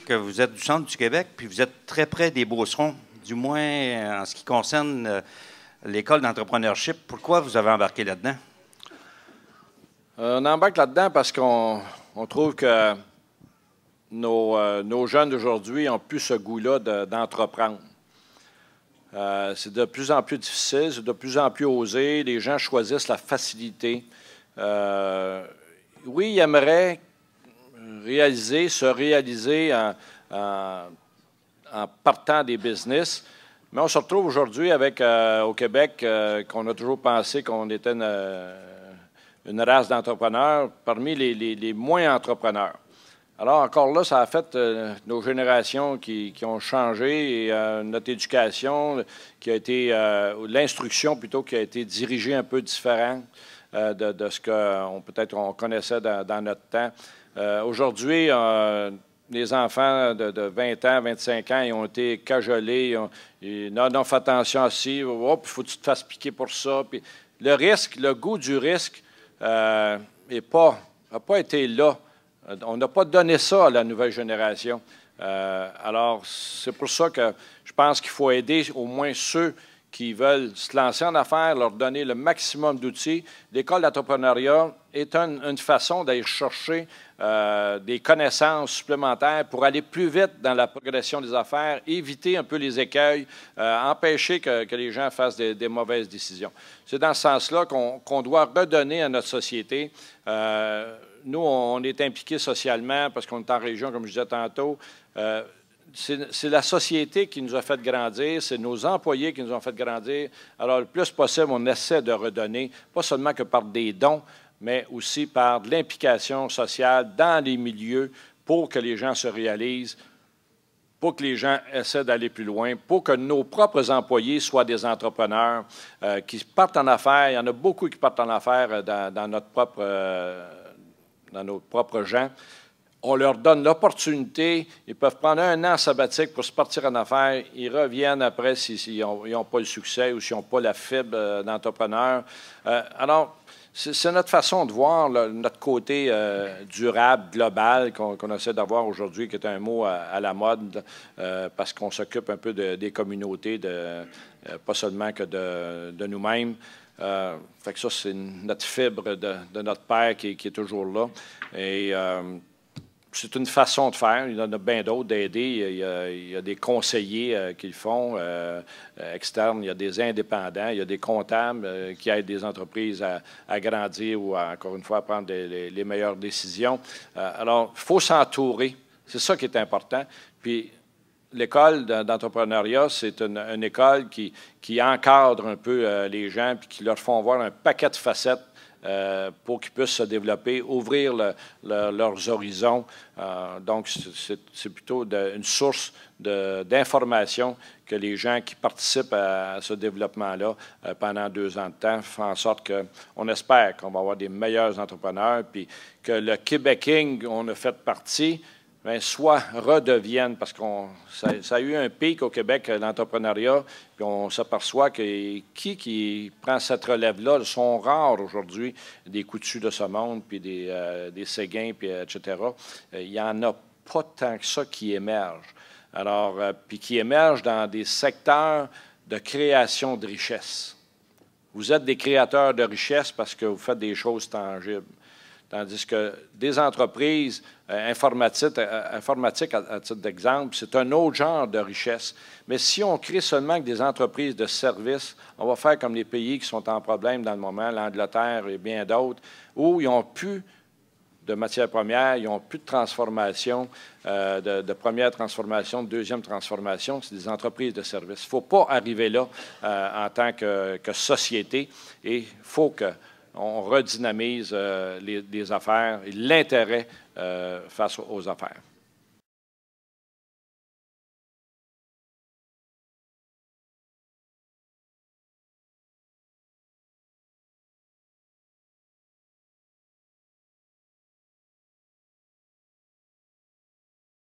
que vous êtes du centre du Québec, puis vous êtes très près des Beaucerons, du moins euh, en ce qui concerne euh, l'école d'entrepreneurship. Pourquoi vous avez embarqué là-dedans? Euh, on embarque là-dedans parce qu'on trouve que nos, nos jeunes d'aujourd'hui ont plus ce goût-là d'entreprendre. c'est de plus en plus difficile, c'est de plus en plus osé. Les gens choisissent la facilité. oui, ils aimeraient réaliser, se réaliser en, partant des business. Mais on se retrouve aujourd'hui avec, euh, au Québec, euh, qu'on a toujours pensé qu'on était une, euh, race d'entrepreneurs, parmi les, les, moins entrepreneurs. Alors, encore là, ça a fait nos générations qui, qui, ont changé et notre éducation qui a été, l'instruction plutôt, qui a été dirigée un peu différente. Euh, de, de, ce que peut-être on connaissait dans, notre temps. Euh, aujourd'hui, euh, les enfants de, 20 ans, 25 ans, ils ont été cajolés. Ils ont, dit « non, non, fais attention à il oh, oh, faut que tu te fasses piquer pour ça. Puis le risque, le goût du risque n'a pas, pas été là. On n'a pas donné ça à la nouvelle génération. alors, c'est pour ça que je pense qu'il faut aider au moins ceux qui veulent se lancer en affaires, leur donner le maximum d'outils. L'école d'entrepreneuriat est une, façon d'aller chercher euh, des connaissances supplémentaires pour aller plus vite dans la progression des affaires, éviter un peu les écueils, euh, empêcher que, les gens fassent des, mauvaises décisions. C'est dans ce sens-là qu'on doit redonner à notre société. Euh, nous, on est impliqués socialement parce qu'on est en région, comme je disais tantôt c'est la société qui nous a fait grandir, c'est nos employés qui nous ont fait grandir. Alors, le plus possible, on essaie de redonner, pas seulement que par des dons, mais aussi par de l'implication sociale dans les milieux pour que les gens se réalisent, pour que les gens essaient d'aller plus loin, pour que nos propres employés soient des entrepreneurs euh, qui partent en affaires. Il y en a beaucoup qui partent en affaires euh, dans, notre propre, euh, dans nos propres gens on leur donne l'opportunité, ils peuvent prendre un an sabbatique pour se partir en affaires, ils reviennent après s'ils si, n'ont pas le succès ou s'ils n'ont pas la fibre euh, d'entrepreneur. Euh, alors, c'est notre façon de voir notre côté euh, durable, global qu'on essaie d'avoir aujourd'hui, qui est un mot à, la mode, parce qu'on s'occupe un peu des communautés, de, pas seulement que de, nous-mêmes. fait que ça, c'est notre fibre de, notre père qui, qui, est toujours là. Et c'est une façon de faire. Il y en a bien d'autres d'aider. Il, y a des conseillers euh, qui le font, euh, euh, externes. Il y a des indépendants. Il y a des comptables qui aident des entreprises à, agrandir grandir ou, encore une fois, à prendre les, meilleures décisions. alors, il faut s'entourer. C'est ça qui est important. Puis, l'école d'entrepreneuriat, c'est une, école qui, qui, encadre un peu les gens puis qui leur font voir un paquet de facettes euh, pour qu'ils puissent se développer, ouvrir leurs horizons. Euh, donc, c'est plutôt une source d'information que les gens qui participent à, ce développement-là euh, pendant deux ans de temps font en sorte qu'on espère qu'on va avoir des meilleurs entrepreneurs, puis que le Québec King, on a fait partie, ben, soit redeviennent, parce qu'on ça, a eu un pic au Québec, l'entrepreneuriat, euh, puis on s'aperçoit que qui qui prend cette relève-là sont rares aujourd'hui, des coutus de ce monde, puis des, euh, séguins, puis euh, etc. Il n'y en a pas tant que ça qui émerge. Alors, puis qui émerge dans des secteurs de création de richesses. Vous êtes des créateurs de richesses parce que vous faites des choses tangibles. Tandis que des entreprises euh, euh, informatiques, à, titre d'exemple, c'est un autre genre de richesse. Mais si on crée seulement des entreprises de services, on va faire comme les pays qui sont en problème dans le moment, l'Angleterre et bien d'autres, où ils n'ont plus de matières premières, ils n'ont plus de transformation, euh, de, première transformation, de deuxième transformation. C'est des entreprises de services. Il ne faut pas arriver là en tant que, que société et il faut que on redynamise euh, les, affaires et l'intérêt euh, face aux affaires.